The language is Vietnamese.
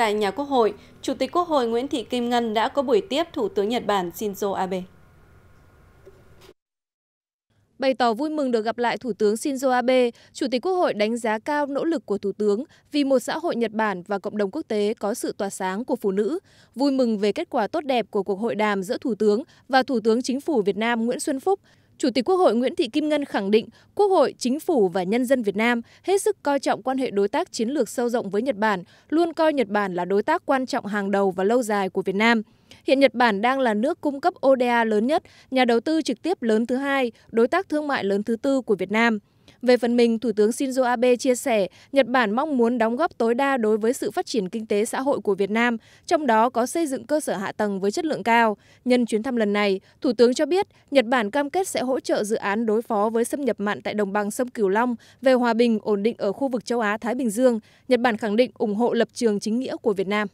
tại nhà Quốc hội, Chủ tịch Quốc hội Nguyễn Thị Kim Ngân đã có buổi tiếp Thủ tướng Nhật Bản Shinzo Abe. Bày tỏ vui mừng được gặp lại Thủ tướng Shinzo Abe, Chủ tịch Quốc hội đánh giá cao nỗ lực của Thủ tướng vì một xã hội Nhật Bản và cộng đồng quốc tế có sự tỏa sáng của phụ nữ, vui mừng về kết quả tốt đẹp của cuộc hội đàm giữa Thủ tướng và Thủ tướng Chính phủ Việt Nam Nguyễn Xuân Phúc, Chủ tịch Quốc hội Nguyễn Thị Kim Ngân khẳng định Quốc hội, Chính phủ và nhân dân Việt Nam hết sức coi trọng quan hệ đối tác chiến lược sâu rộng với Nhật Bản, luôn coi Nhật Bản là đối tác quan trọng hàng đầu và lâu dài của Việt Nam. Hiện Nhật Bản đang là nước cung cấp ODA lớn nhất, nhà đầu tư trực tiếp lớn thứ hai, đối tác thương mại lớn thứ tư của Việt Nam. Về phần mình, Thủ tướng Shinzo Abe chia sẻ Nhật Bản mong muốn đóng góp tối đa đối với sự phát triển kinh tế xã hội của Việt Nam, trong đó có xây dựng cơ sở hạ tầng với chất lượng cao. Nhân chuyến thăm lần này, Thủ tướng cho biết Nhật Bản cam kết sẽ hỗ trợ dự án đối phó với xâm nhập mặn tại đồng bằng sông Cửu Long về hòa bình ổn định ở khu vực châu Á-Thái Bình Dương. Nhật Bản khẳng định ủng hộ lập trường chính nghĩa của Việt Nam.